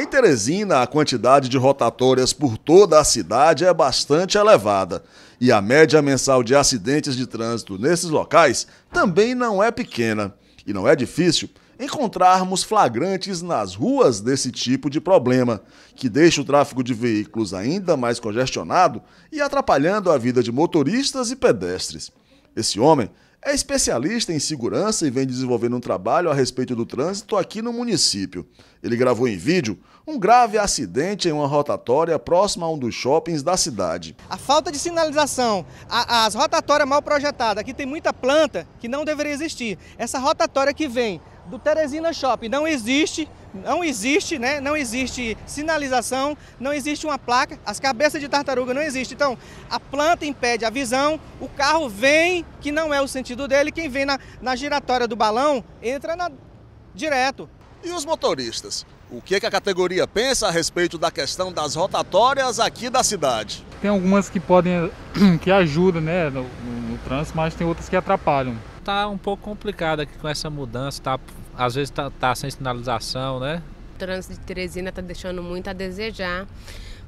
Em Teresina, a quantidade de rotatórias por toda a cidade é bastante elevada e a média mensal de acidentes de trânsito nesses locais também não é pequena. E não é difícil encontrarmos flagrantes nas ruas desse tipo de problema, que deixa o tráfego de veículos ainda mais congestionado e atrapalhando a vida de motoristas e pedestres. Esse homem é especialista em segurança e vem desenvolvendo um trabalho a respeito do trânsito aqui no município. Ele gravou em vídeo um grave acidente em uma rotatória próxima a um dos shoppings da cidade. A falta de sinalização, a, as rotatórias mal projetadas, aqui tem muita planta que não deveria existir. Essa rotatória que vem do Teresina Shopping não existe não existe, né? Não existe sinalização, não existe uma placa, as cabeças de tartaruga não existem. Então, a planta impede a visão, o carro vem, que não é o sentido dele, quem vem na, na giratória do balão entra na, direto. E os motoristas? O que, é que a categoria pensa a respeito da questão das rotatórias aqui da cidade? Tem algumas que podem, que ajudam né, no, no, no trânsito, mas tem outras que atrapalham. Tá um pouco complicado aqui com essa mudança, tá às vezes está tá sem sinalização, né? O trânsito de Teresina está deixando muito a desejar.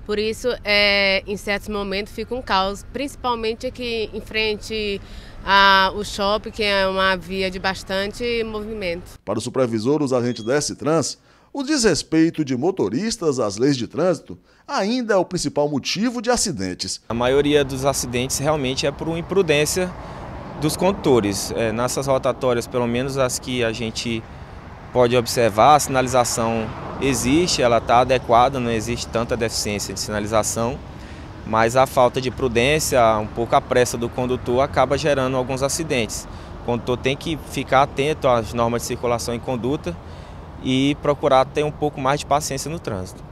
Por isso, é, em certos momentos fica um caos, principalmente aqui em frente ao shopping, que é uma via de bastante movimento. Para o supervisor os agentes da S-Trans, o desrespeito de motoristas às leis de trânsito ainda é o principal motivo de acidentes. A maioria dos acidentes realmente é por uma imprudência dos condutores. É, nessas rotatórias, pelo menos as que a gente pode observar, a sinalização existe, ela está adequada, não existe tanta deficiência de sinalização, mas a falta de prudência, um pouco a pressa do condutor acaba gerando alguns acidentes. O condutor tem que ficar atento às normas de circulação e conduta e procurar ter um pouco mais de paciência no trânsito.